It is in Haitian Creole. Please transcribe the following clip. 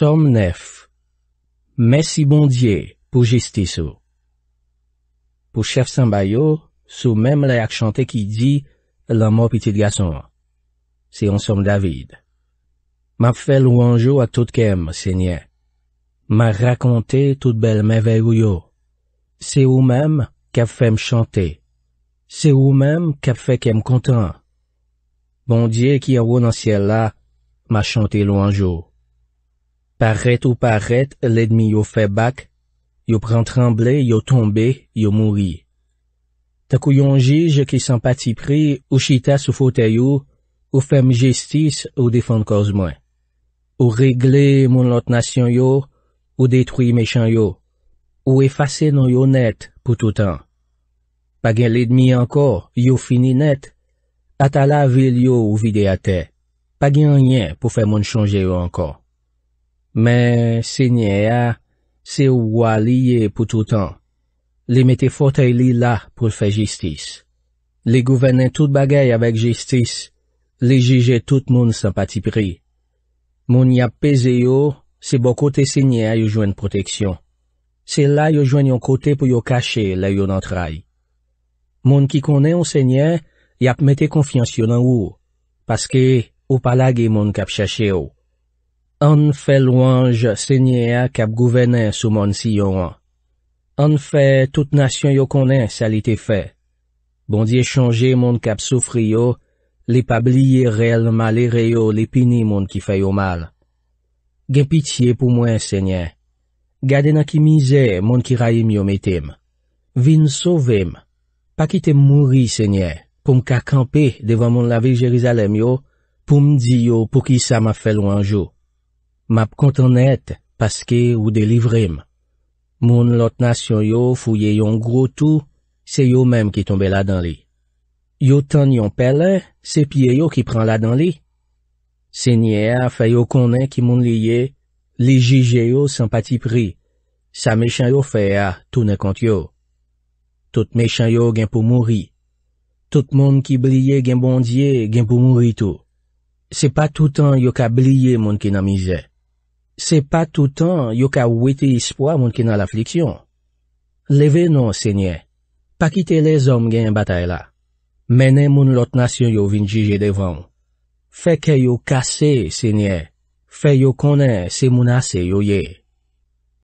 SOM NEF MESI BONDIER POU JISTI SOU POU CHEF SAMBAYO, SOU MEM LE AK CHANTE KI DI LA MO PITIT GASON. SE YON SOM DAVID. MAP FE LOUANJOU AK TOUD KEM, SENYE. MAP RAKONTE TOUD BEL MEVEGOUYO. SE YON MEM KAP FE MCHANTE. SE YON MEM KAP FE KEM KONTAN. BONDIER KI YON WON AN SIYEL LA, MAP CHANTE LOUANJOU. Parèt ou parèt, lèdmi yo fè bak, yo pran tremble, yo tombe, yo moui. Takou yon jige ki san pati pri, ou chita sou fote yo, ou fèm jestis ou defan kors mwen. Ou regle moun lot nasyon yo, ou detwi mechan yo, ou efase nou yo net pou toutan. Pa gen lèdmi ankor, yo fini net, ata la vil yo ou vide ate, pa gen nyen pou fè moun chanje yo ankor. Men, se nye a, se ou waliye pou toutan. Li mette fote li la pou fè jistis. Li gouvenen tout bagay avèk jistis. Li jije tout moun san pati pri. Moun yap peze yo, se bo kote se nye a yo jwen proteksyon. Se la yo jwen yon kote pou yo kache la yon antray. Moun ki konen ou se nye, yap mette konfians yo nan ou. Paske, ou palage moun kap chache yo. An fè louange sènyè a kap gouvenè sou moun si yo an. An fè tout nasyon yo konè salite fè. Bondye chanje moun kap soufri yo, le pabliye rel malere yo le pini moun ki fè yo mal. Gen pitiye pou mwen sènyè. Gade na ki mizè moun ki rayem yo metem. Vin sovem. Pakite mouri sènyè. Poum ka kampe devan moun la vil Jerizalem yo, poum di yo pou ki sa ma fè louange yo. Map kontan net, paske ou delivrim. Moun lot nasyon yo fouye yon gro tou, se yo menm ki tombe la dan li. Yo tan yon pelè, se piye yo ki pran la dan li. Se nye a fè yo konen ki moun liye, li jije yo sempati pri. Sa mechanyo fè a, tou ne kont yo. Tout mechanyo gen pou mouri. Tout moun ki blye gen bondye gen pou mouri tou. Se pa toutan yo ka blye moun ki nan mize. Se pa toutan yo ka wete ispwa moun ki nan la fliksyon. Leve non, se nye. Pakite le zom gen batay la. Mene moun lot nasyon yo vinjije devan. Fe ke yo kase, se nye. Fe yo kone se mounase yo ye.